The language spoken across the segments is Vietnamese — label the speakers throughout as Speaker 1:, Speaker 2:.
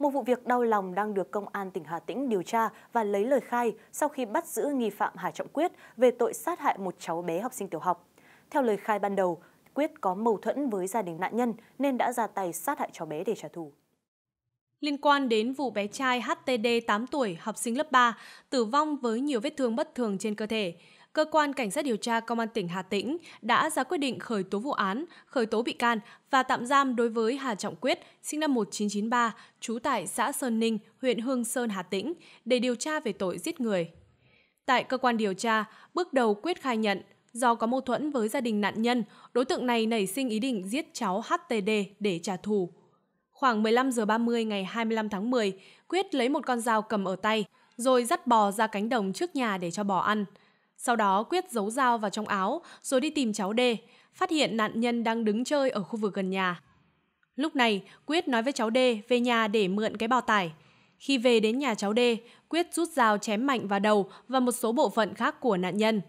Speaker 1: Một vụ việc đau lòng đang được Công an tỉnh Hà Tĩnh điều tra và lấy lời khai sau khi bắt giữ nghi phạm Hà Trọng Quyết về tội sát hại một cháu bé học sinh tiểu học. Theo lời khai ban đầu,
Speaker 2: Quyết có mâu thuẫn
Speaker 1: với gia đình nạn nhân nên đã ra tay sát hại cháu bé để trả thù.
Speaker 2: Liên quan đến vụ bé trai HTD 8 tuổi, học sinh lớp 3, tử vong với nhiều vết thương bất thường trên cơ thể, cơ quan cảnh sát điều tra công an tỉnh Hà Tĩnh đã ra quyết định khởi tố vụ án, khởi tố bị can và tạm giam đối với Hà Trọng Quyết, sinh năm 1993, trú tại xã Sơn Ninh, huyện Hương Sơn, Hà Tĩnh, để điều tra về tội giết người. Tại cơ quan điều tra, bước đầu Quyết khai nhận do có mâu thuẫn với gia đình nạn nhân, đối tượng này nảy sinh ý định giết cháu HTD để trả thù. Khoảng 15 giờ 30 ngày 25 tháng 10, Quyết lấy một con dao cầm ở tay, rồi dắt bò ra cánh đồng trước nhà để cho bò ăn. Sau đó Quyết giấu dao vào trong áo rồi đi tìm cháu D, phát hiện nạn nhân đang đứng chơi ở khu vực gần nhà. Lúc này, Quyết nói với cháu D về nhà để mượn cái bao tải. Khi về đến nhà cháu D, Quyết rút dao chém mạnh vào đầu và một số bộ phận khác của nạn nhân.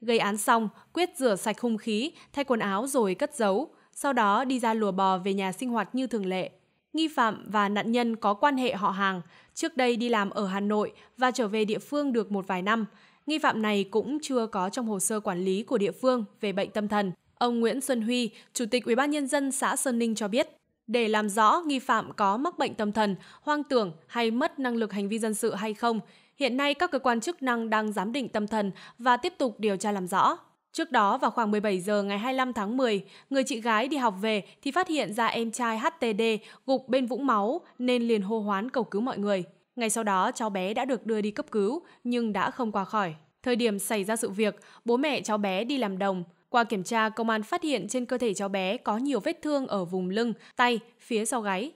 Speaker 2: Gây án xong, Quyết rửa sạch hung khí, thay quần áo rồi cất giấu, sau đó đi ra lùa bò về nhà sinh hoạt như thường lệ. Nghi phạm và nạn nhân có quan hệ họ hàng, trước đây đi làm ở Hà Nội và trở về địa phương được một vài năm. Nghi phạm này cũng chưa có trong hồ sơ quản lý của địa phương về bệnh tâm thần. Ông Nguyễn Xuân Huy, Chủ tịch UBND xã Sơn Ninh cho biết, để làm rõ nghi phạm có mắc bệnh tâm thần, hoang tưởng hay mất năng lực hành vi dân sự hay không, hiện nay các cơ quan chức năng đang giám định tâm thần và tiếp tục điều tra làm rõ. Trước đó vào khoảng 17 giờ ngày 25 tháng 10, người chị gái đi học về thì phát hiện ra em trai HTD gục bên vũng máu nên liền hô hoán cầu cứu mọi người. Ngay sau đó, cháu bé đã được đưa đi cấp cứu nhưng đã không qua khỏi. Thời điểm xảy ra sự việc, bố mẹ cháu bé đi làm đồng. Qua kiểm tra, công an phát hiện trên cơ thể cháu bé có nhiều vết thương ở vùng lưng, tay, phía sau gáy.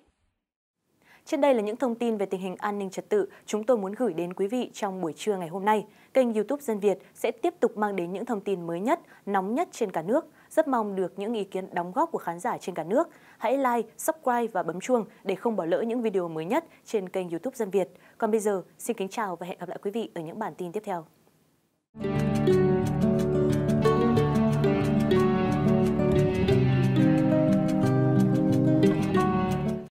Speaker 1: Trên đây là những thông tin về tình hình an ninh trật tự chúng tôi muốn gửi đến quý vị trong buổi trưa ngày hôm nay. Kênh YouTube Dân Việt sẽ tiếp tục mang đến những thông tin mới nhất, nóng nhất trên cả nước. Rất mong được những ý kiến đóng góp của khán giả trên cả nước. Hãy like, subscribe và bấm chuông để không bỏ lỡ những video mới nhất trên kênh YouTube Dân Việt. Còn bây giờ, xin kính chào và hẹn gặp lại quý vị ở những bản tin tiếp theo.